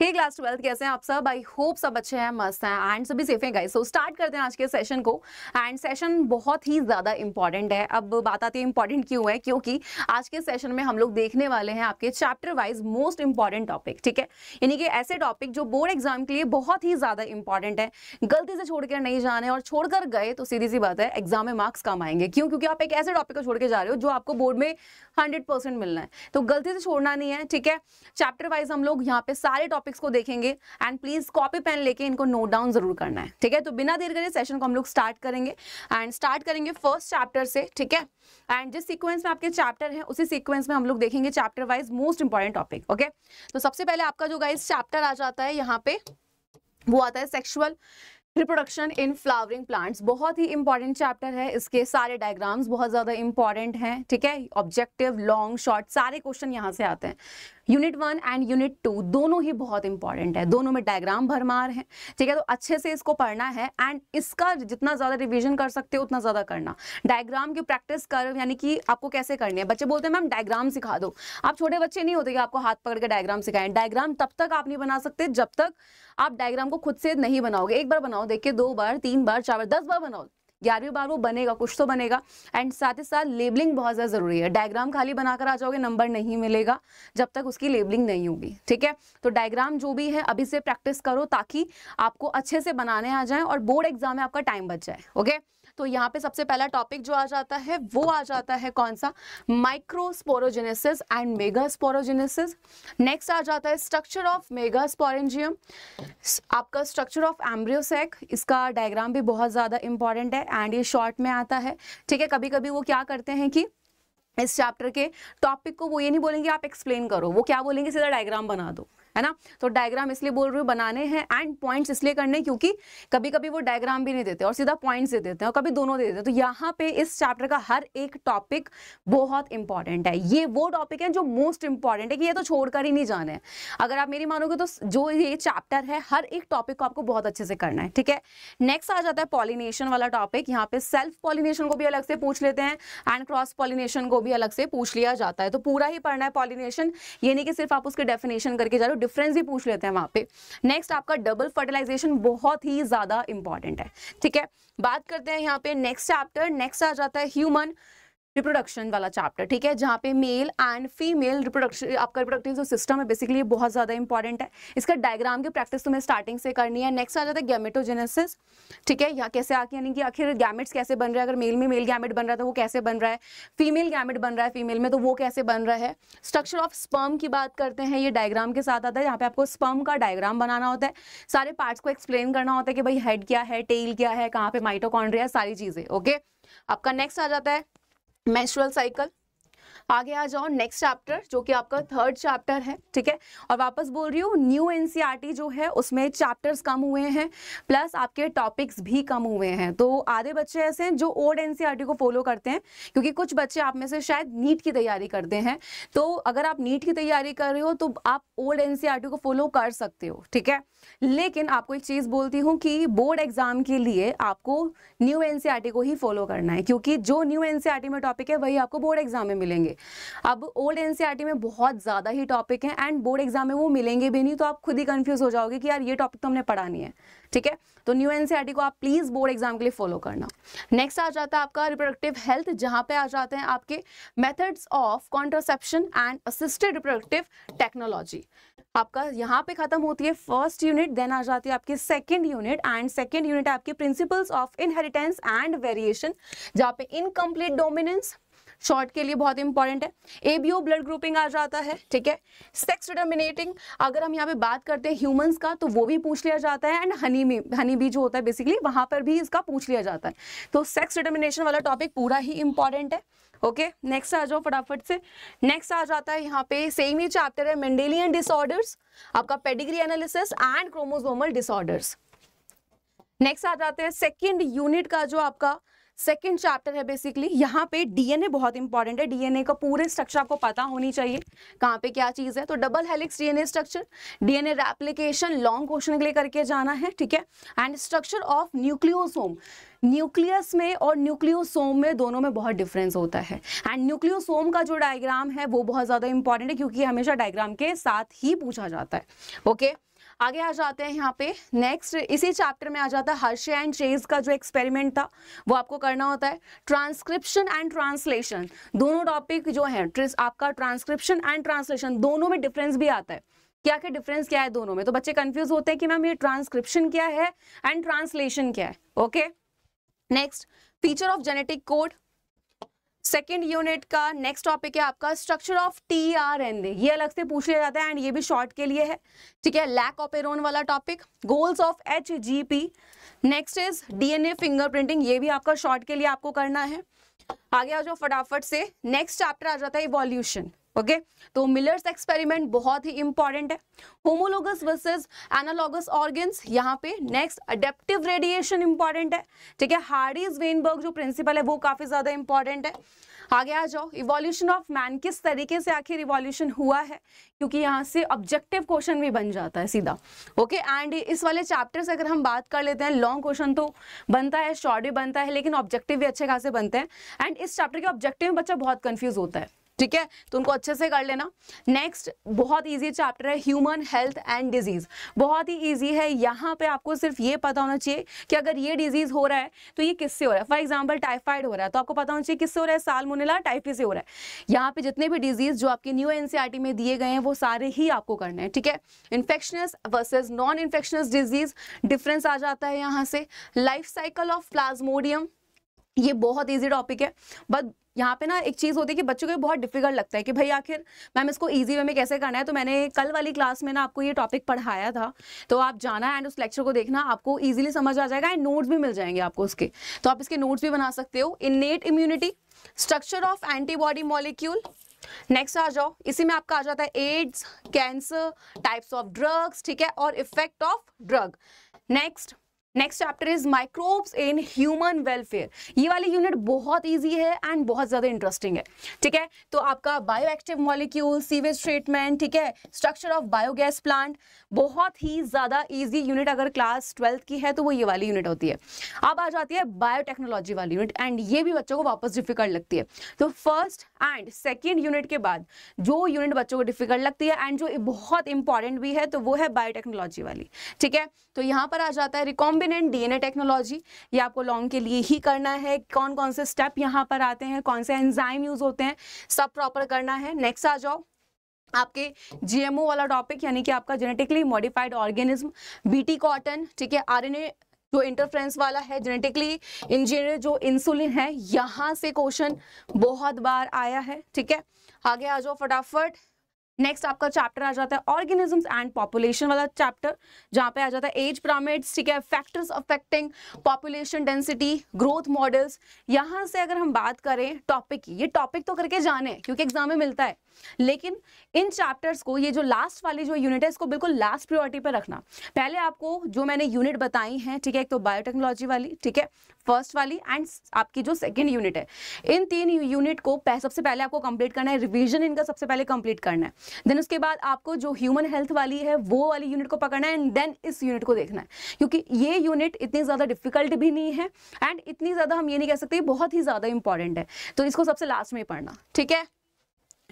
हे class twelfth कैसे हैं आप सब आई होप सब अच्छे हैं मस्त हैं एंड सभी सेफ हैं गाइस सो स्टार्ट करते हैं आज के सेशन को एंड सेशन बहुत ही ज़्यादा इंपॉर्टेंट है अब बात आती है इंपॉर्टेंट क्यों है क्योंकि आज के सेशन में हम लोग देखने वाले हैं आपके chapter wise most important topic ठीक है यानी कि ऐसे टॉपिक जो बोर्ड एग्जाम के लिए बहुत ही ज़्यादा इंपॉर्टेंट है गलती से छोड़कर नहीं जाने और छोड़कर गए तो सीधी सी बात है एग्जाम में मार्क्स कम आएंगे क्यों क्योंकि आप एक ऐसे टॉपिक को छोड़ के जा रहे हो जो आपको बोर्ड में हंड्रेड मिलना है तो गलती से छोड़ना नहीं है ठीक है चैप्टर वाइज हम लोग यहाँ पे सारे टॉपिक टॉपिक्स को देखेंगे एंड प्लीज कॉपी पेन लेके इनको नोट डाउन जरूर करना है ठीक है तो बिना देर करे सेशन को हम लोग स्टार्ट करेंगे एंड स्टार्ट करेंगे फर्स्ट चैप्टर से ठीक है एंड जिस सीक्वेंस में आपके चैप्टर है उसी सीक्वेंस में हम लोग देखेंगे chapter wise most important topic okay तो सबसे पहले आपका जो गाइज चैप्टर आ जाता है यहाँ पे वो आता है sexual reproduction in flowering plants बहुत ही इंपॉर्टेंट चैप्टर है इसके सारे डायग्राम्स बहुत ज़्यादा इंपॉर्टेंट हैं ठीक है ऑब्जेक्टिव लॉन्ग शॉर्ट सारे क्वेश्चन यहाँ से आते हैं unit one and unit two दोनों ही बहुत इंपॉर्टेंट है दोनों में डायग्राम भरमार है ठीक है तो अच्छे से इसको पढ़ना है एंड इसका जितना ज़्यादा रिविजन कर सकते हो उतना ज़्यादा करना डायग्राम की प्रैक्टिस कर यानी कि आपको कैसे करनी है बच्चे बोलते हैं मैम डायग्राम सिखा दो आप छोटे बच्चे नहीं होते कि आपको हाथ पकड़ के डायग्राम सिखाएं डायग्राम तब तक आप नहीं बना सकते जब तक आप डायग्राम को खुद से नहीं बनाओगे एक बार बनाओ देखिए दो बार तीन बार चार बार दस बार बनाओ ग्यारहवीं बार वो बनेगा कुछ तो बनेगा एंड साथ ही साथ लेबलिंग बहुत ज़्यादा ज़रूरी है डायग्राम खाली बनाकर आ जाओगे नंबर नहीं मिलेगा जब तक उसकी लेबलिंग नहीं होगी ठीक है तो डायग्राम जो भी है अभी से प्रैक्टिस करो ताकि आपको अच्छे से बनाने आ जाए और बोर्ड एग्जाम में आपका टाइम बच जाए ओके तो यहाँ पे सबसे पहला टॉपिक जो आ जाता है वो आ जाता है कौन सा माइक्रोस्पोरोजेनेसिस एंड मेगास्पोरोजेनेसिस नेक्स्ट आ जाता है स्ट्रक्चर ऑफ मेगास्पोरेंजियम आपका स्ट्रक्चर ऑफ एम्ब्रियोसेक इसका डायग्राम भी बहुत ज़्यादा इंपॉर्टेंट है एंड ये शॉर्ट में आता है ठीक है कभी कभी वो क्या करते हैं कि इस चैप्टर के टॉपिक को वो ये नहीं बोलेंगे आप एक्सप्लेन करो वो क्या बोलेंगे सीधा डायग्राम बना दो है ना तो डायग्राम इसलिए बोल रही हूँ बनाने हैं एंड पॉइंट्स इसलिए करने क्योंकि कभी कभी वो डायग्राम भी नहीं देते और सीधा पॉइंट्स दे देते हैं और कभी दोनों दे देते हैं तो यहाँ पे इस चैप्टर का हर एक टॉपिक बहुत इंपॉर्टेंट है ये वो टॉपिक है जो मोस्ट इंपॉर्टेंट है कि ये तो छोड़कर ही नहीं जाना है अगर आप मेरी मानोगे तो जो ये चैप्टर है हर एक टॉपिक को आपको बहुत अच्छे से करना है ठीक है नेक्स्ट आ जाता है पॉलिनेशन वाला टॉपिक यहाँ पे सेल्फ पॉलिनेशन को भी अलग से पूछ लेते हैं एंड क्रॉस पॉलिनेशन को भी अलग से पूछ लिया जाता है तो पूरा ही पढ़ना है पॉलिनेशन ये नहीं कि सिर्फ आप उसके डेफिनेशन करके जा रहे हो डिफरेंस भी पूछ लेते हैं वहां पे नेक्स्ट आपका डबल फर्टिलाइजेशन बहुत ही ज़्यादा इंपॉर्टेंट है ठीक है बात करते हैं यहाँ पे नेक्स्ट चैप्टर नेक्स्ट आ जाता है ह्यूमन रिप्रोडक्शन वाला चैप्टर ठीक है जहाँ पे मेल एंड फीमेल रिप्रोडक्शन आपका रिप्रोडक्टिव जो सिस्टम है बेसिकली बहुत ज़्यादा इंपॉर्टेंट है इसका डायग्राम की प्रैक्टिस तुम्हें स्टार्टिंग से करनी है नेक्स्ट आ जाता है गैमेटोजेनेसिस ठीक है यहाँ कैसे आके यानी कि आखिर गैमेट्स कैसे बन रहे हैं अगर मेल में मेल गैमेट बन रहा है तो वो कैसे बन रहा है फीमेल गैमेट बन रहा है फीमेल में तो वो कैसे बन रहा है स्ट्रक्चर ऑफ स्पर्म की बात करते हैं ये डायग्राम के साथ आता है यहाँ पे आपको स्पर्म का डायग्राम बनाना होता है सारे पार्ट्स को एक्सप्लेन करना होता है कि भाई हेड क्या है टेल क्या है कहाँ पे माइटोकॉन्ड्रिया सारी चीज़ें ओके आपका नेक्स्ट आ जाता है मेंस्ट्रुअल साइकिल आगे आ जाओ नेक्स्ट चैप्टर जो कि आपका थर्ड चैप्टर है ठीक है और वापस बोल रही हूँ न्यू एनसीईआरटी e जो है उसमें चैप्टर्स कम हुए हैं प्लस आपके टॉपिक्स भी कम हुए हैं तो आधे बच्चे ऐसे हैं जो ओल्ड एनसीईआरटी e को फॉलो करते हैं क्योंकि कुछ बच्चे आप में से शायद नीट की तैयारी करते हैं तो अगर आप नीट की तैयारी कर रहे हो तो आप ओल्ड एनसीईआरटी e को फॉलो कर सकते हो ठीक है लेकिन आपको एक चीज़ बोलती हूँ कि बोर्ड एग्जाम के लिए आपको न्यू एनसीईआरटी को ही फॉलो करना है क्योंकि जो न्यू एनसीईआरटी में टॉपिक है वही आपको बोर्ड एग्जाम में मिलेंगे अब ओल्ड एनसीईआरटी e में बहुत ज़्यादा ही टॉपिक हैं एंड बोर्ड एग्जाम में वो मिलेंगे भी नहीं तो आप खुद ही कन्फ्यूज हो जाओगे कि यार ये टॉपिक तो हमने पढ़ा नहीं है ठीक है तो न्यू एनसीईआरटी e को आप प्लीज़ बोर्ड एग्जाम के लिए फॉलो करना नेक्स्ट आ जाता है आपका रिप्रोडक्टिव हेल्थ जहाँ पर आ जाते हैं आपके methods of contraception and assisted reproductive technology आपका यहाँ पे खत्म होती है फर्स्ट यूनिट देन आ जाती है आपकी second unit and second unit आपकी principles of inheritance and variation जहाँ पे इनकम्प्लीट डोमिनेंस शॉर्ट के लिए बहुत इंपॉर्टेंट है एबीओ ब्लड ग्रुपिंग आ जाता है ठीक है सेक्स डिटर्मिनेटिंग अगर हम यहाँ पे बात करते हैं ह्यूमंस का तो वो भी पूछ लिया जाता है एंड हनी में हनी बी जो होता है बेसिकली वहाँ पर भी इसका पूछ लिया जाता है तो सेक्स डिटर्मिनेशन वाला टॉपिक पूरा ही इंपॉर्टेंट है ओके नेक्स्ट आ जाओ फटाफट से नेक्स्ट आ जाता है यहाँ पे सेम ही चैप्टर है मेंडेलियन डिसऑर्डर्स आपका pedigree analysis and chromosomal disorders next आ जाते हैं सेकंड यूनिट का जो आपका सेकेंड चैप्टर है बेसिकली यहाँ पे डीएनए बहुत इंपॉर्टेंट है डीएनए का पूरे स्ट्रक्चर आपको पता होनी चाहिए कहाँ पे क्या चीज़ है तो double helix DNA structure DNA replication long question के लिए करके जाना है ठीक है and structure of nucleosome nucleus में और न्यूक्लियोसोम में दोनों में बहुत डिफरेंस होता है एंड न्यूक्लियोसोम का जो डायग्राम है वो बहुत ज़्यादा इंपॉर्टेंट है क्योंकि हमेशा डायग्राम के साथ ही पूछा जाता है ओके okay? आगे आ जाते हैं यहाँ पे नेक्स्ट इसी चैप्टर में आ जाता है हर्षे एंड चेज का जो एक्सपेरिमेंट था वो आपको करना होता है ट्रांसक्रिप्शन एंड ट्रांसलेशन दोनों टॉपिक जो है आपका ट्रांसक्रिप्शन एंड ट्रांसलेशन दोनों में डिफरेंस भी आता है क्या क्या डिफरेंस क्या है दोनों में तो बच्चे कंफ्यूज होते हैं कि मैम ये ट्रांसक्रिप्शन क्या है एंड ट्रांसलेशन क्या है okay next feature of genetic code second unit का नेक्स्ट टॉपिक है आपका structure of T R N A ये अलग से पूछ लिया जाता है एंड ये भी शॉर्ट के लिए है ठीक है लैक ऑपेरोन वाला topic goals of H G P next is DNA fingerprinting ये भी आपका शॉर्ट के लिए आपको करना है आगे आ जाओ फटाफट से नेक्स्ट चैप्टर आ जाता है इवोल्यूशन ओके तो मिलर्स एक्सपेरिमेंट बहुत ही इंपॉर्टेंट है होमोलोगस वर्सेस एनालॉगस ऑर्गेन्स यहाँ पे नेक्स्ट अडेप्टिव रेडिएशन इंपॉर्टेंट है ठीक है हार्डीज वेनबर्ग जो प्रिंसिपल है वो काफी ज्यादा इंपॉर्टेंट है आगे आ जाओ इवोल्यूशन ऑफ मैन किस तरीके से आखिर इवोल्यूशन हुआ है क्योंकि यहाँ से ऑब्जेक्टिव क्वेश्चन भी बन जाता है सीधा ओके okay? एंड इस वाले चैप्टर से अगर हम बात कर लेते हैं लॉन्ग क्वेश्चन तो बनता है शॉर्ट भी बनता है लेकिन ऑब्जेक्टिव भी अच्छे खासे बनते हैं एंड इस चैप्टर के ऑब्जेक्टिव में बच्चा बहुत कन्फ्यूज होता है ठीक है तो उनको अच्छे से कर लेना नेक्स्ट बहुत ईजी चैप्टर है ह्यूमन हेल्थ एंड डिजीज़ बहुत ही ईजी है यहाँ पे आपको सिर्फ ये पता होना चाहिए कि अगर ये डिजीज़ हो रहा है तो ये किससे हो रहा है फॉर एग्जाम्पल टाइफाइड हो रहा है तो आपको पता होना चाहिए किससे हो रहा है साल मुनिला टाइफी से हो रहा है यहाँ पे जितने भी डिजीज़ जो आपके न्यू एन e में दिए गए हैं वो सारे ही आपको करने हैं ठीक है infectious versus non infectious disease difference आ जाता है यहाँ से लाइफ साइकिल ऑफ प्लाज्मोडियम ये बहुत ईजी टॉपिक है बट यहाँ पे ना एक चीज़ होती है कि बच्चों को बहुत डिफिकल्ट लगता है कि भाई आखिर मैम इसको ईजी वे में कैसे करना है तो मैंने कल वाली क्लास में ना आपको ये टॉपिक पढ़ाया था तो आप जाना एंड उस लेक्चर को देखना आपको इजीली समझ आ जाएगा एंड नोट्स भी मिल जाएंगे आपको उसके तो आप इसके नोट्स भी बना सकते हो in immunity structure of antibody molecule next आ जाओ इसी में आपका आ जाता है AIDS cancer types of drugs ठीक है और effect of drug next next chapter is microbes in human welfare ये वाली यूनिट बहुत इजी है एंड बहुत ज़्यादा इंटरेस्टिंग है ठीक है तो आपका bio active molecule sewage treatment ठीक है स्ट्रक्चर ऑफ बायोगैस प्लांट बहुत ही ज़्यादा इजी यूनिट अगर क्लास ट्वेल्थ की है तो वो ये वाली यूनिट होती है अब आ जाती है बायोटेक्नोलॉजी वाली यूनिट एंड ये भी बच्चों को वापस डिफिकल्ट लगती है तो फर्स्ट एंड सेकेंड यूनिट के बाद जो यूनिट बच्चों को डिफिकल्ट लगती है एंड जो बहुत इंपॉर्टेंट भी है तो वो है बायोटेक्नोलॉजी वाली ठीक है तो यहाँ पर आ जाता है रिकॉम्बे recombinant DNA टेक्नोलॉजी ये आपको लॉन्ग के लिए ही करना है कौन कौन से स्टेप यहाँ पर आते हैं कौन से एंजाइम यूज होते हैं सब प्रॉपर करना है नेक्स्ट आ जाओ आपके जीएमओ वाला टॉपिक यानी कि आपका genetically modified organism BT cotton ठीक है आरएनए जो इंटरफ्रेंस वाला है जेनेटिकली इंजीनियर जो इंसुलिन है यहाँ से क्वेश्चन बहुत बार आया है ठीक है आगे आ जाओ फटाफट नेक्स्ट आपका चैप्टर आ जाता है ऑर्गेनिजम्स एंड पॉपुलेशन वाला चैप्टर जहाँ पे आ जाता है एज पिरामिड्स ठीक है factors affecting population density growth models यहाँ से अगर हम बात करें टॉपिक की ये टॉपिक तो करके जाने क्योंकि एग्जाम में मिलता है लेकिन इन चैप्टर्स को ये जो लास्ट वाली जो यूनिट है इसको बिल्कुल लास्ट प्रियोरिटी पर रखना पहले आपको जो मैंने यूनिट बताई हैं ठीक है एक तो बायोटेक्नोलॉजी वाली ठीक है फर्स्ट वाली एंड आपकी जो सेकेंड यूनिट है इन तीन यूनिट को सबसे पहले आपको कंप्लीट करना है रिविजन इनका सबसे पहले कंप्लीट करना है देन उसके बाद आपको जो ह्यूमन हेल्थ वाली है वो वाली यूनिट को पकड़ना है एंड देन इस यूनिट को देखना है क्योंकि ये यूनिट इतनी ज़्यादा डिफिकल्ट भी नहीं है एंड इतनी ज़्यादा हम ये नहीं कह सकते बहुत ही ज़्यादा इंपॉर्टेंट है तो इसको सबसे लास्ट में पढ़ना ठीक है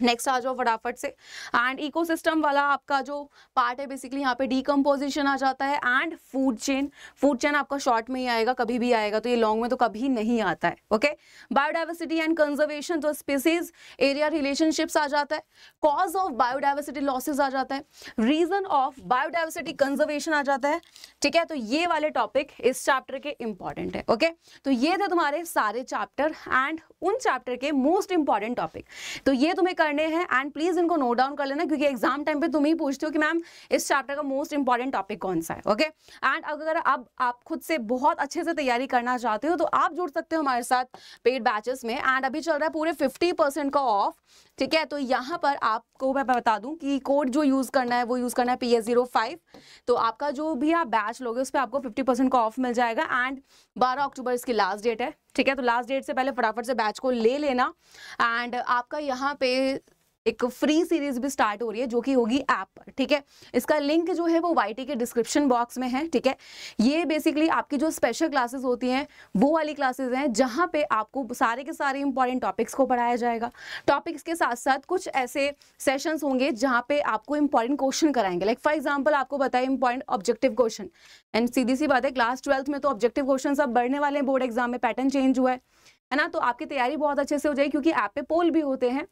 नेक्स्ट आ जाओ फटाफट से एंड इकोसिस्टम वाला आपका जो पार्ट है बेसिकली यहाँ पे डीकम्पोजिशन आ जाता है and food chain food chain आपका शॉर्ट में ही आएगा कभी भी आएगा तो ये लॉन्ग में तो कभी नहीं आता है ओके बायोडाइवर्सिटी एंड कंजर्वेशन तो स्पीसीज एरिया रिलेशनशिप्स आ जाता है कॉज ऑफ बायोडाइवर्सिटी लॉसेज आ जाता है रीजन ऑफ बायोडाइवर्सिटी कंजर्वेशन आ जाता है ठीक है तो ये वाले टॉपिक इस चैप्टर के इंपॉर्टेंट है ओके तो ये थे तुम्हारे सारे चैप्टर एंड उन चैप्टर के मोस्ट इंपॉर्टेंट टॉपिक तो ये तुम्हें करने हैं एंड प्लीज़ इनको नोट डाउन कर लेना क्योंकि एग्जाम टाइम पे तुम ही पूछते हो कि मैम इस चैप्टर का मोस्ट इंपॉर्टेंट टॉपिक कौन सा है ओके एंड अगर अब आप खुद से बहुत अच्छे से तैयारी करना चाहते हो तो आप जुड़ सकते हो हमारे साथ पेड बैचेस में एंड अभी चल रहा है पूरे फिफ्टी का ऑफ ठीक है तो यहाँ पर आपको मैं बता दूँ कि कोड जो यूज़ करना है वो यूज़ करना है पी एस जीरो फाइव तो आपका जो भी आप बैच लोगे उस पर आपको फिफ्टी परसेंट का ऑफ मिल जाएगा एंड बारह अक्टूबर इसकी लास्ट डेट है ठीक है तो लास्ट डेट से पहले फटाफट से बैच को ले लेना एंड आपका यहाँ पे एक फ्री सीरीज भी स्टार्ट हो रही है जो कि होगी ऐप पर ठीक है इसका लिंक जो है वो वाई के डिस्क्रिप्शन बॉक्स में है ठीक है ये बेसिकली आपकी जो स्पेशल क्लासेस होती हैं वो वाली क्लासेस हैं जहाँ पे आपको सारे के सारे इंपॉर्टेंट टॉपिक्स को पढ़ाया जाएगा टॉपिक्स के साथ साथ कुछ ऐसे सेशंस होंगे जहाँ पे आपको इंपॉर्टेंट क्वेश्चन कराएंगे लाइक फॉर एग्जाम्पल आपको बताए इंपॉर्टेंट ऑब्जेक्टिव क्वेश्चन एंड सीधी सी बात है क्लास ट्वेल्थ में तो ऑब्जेक्टिव क्वेश्चन सब बढ़ने वाले हैं बोर्ड एग्जाम में पैटर्न चेंज हुआ है ना तो आपकी तैयारी बहुत अच्छे से हो जाएगी क्योंकि ऐप पे पोल भी होते हैं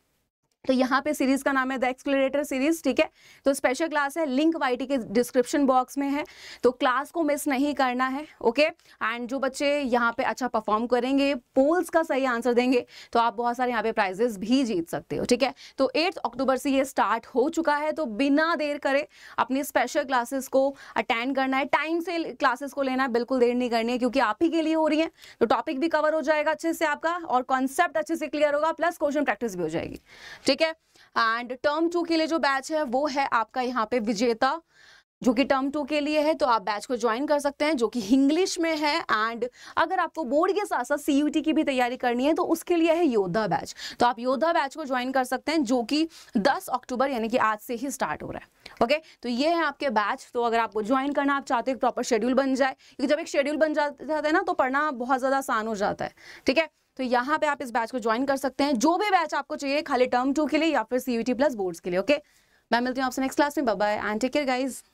तो यहाँ पे सीरीज़ का नाम है द एक्सप्लेटर सीरीज़ ठीक है तो स्पेशल क्लास है लिंक वाईटी के डिस्क्रिप्शन बॉक्स में है तो क्लास को मिस नहीं करना है ओके एंड जो बच्चे यहाँ पे अच्छा परफॉर्म करेंगे पोल्स का सही आंसर देंगे तो आप बहुत सारे यहाँ पे प्राइजेस भी जीत सकते हो ठीक है तो एट्थ अक्टूबर से ये स्टार्ट हो चुका है तो बिना देर करे अपनी स्पेशल क्लासेस को अटेंड करना है टाइम से क्लासेस को लेना है बिल्कुल देर नहीं करनी है क्योंकि आप ही के लिए हो रही है तो टॉपिक भी कवर हो जाएगा अच्छे से आपका और कॉन्सेप्ट अच्छे से क्लियर होगा प्लस क्वेश्चन प्रैक्टिस भी हो जाएगी ठीक है एंड टर्म टू के लिए जो बैच है वो है आपका यहाँ पे विजेता जो कि टर्म टू के लिए है तो आप बैच को ज्वाइन कर सकते हैं जो कि इंग्लिश में है एंड अगर आपको बोर्ड के साथ साथ सीयूटी की भी तैयारी करनी है तो उसके लिए है योद्धा बैच तो आप योद्धा बैच को ज्वाइन कर सकते हैं जो कि 10 अक्टूबर यानी कि आज से ही स्टार्ट हो रहा है ओके okay? तो ये है आपके बैच तो अगर आपको ज्वाइन करना आप चाहते हैं प्रॉपर शेड्यूल बन जाए क्योंकि जब एक शेड्यूल बन जाता है ना तो पढ़ना बहुत ज़्यादा आसान हो जाता है ठीक है तो यहाँ पे आप इस बैच को ज्वाइन कर सकते हैं जो भी बैच आपको चाहिए खाली टर्म टू के लिए या फिर सीयूटी प्लस बोर्ड्स के लिए ओके मैं मिलती हूँ आपसे नेक्स्ट क्लास में bye and take care guys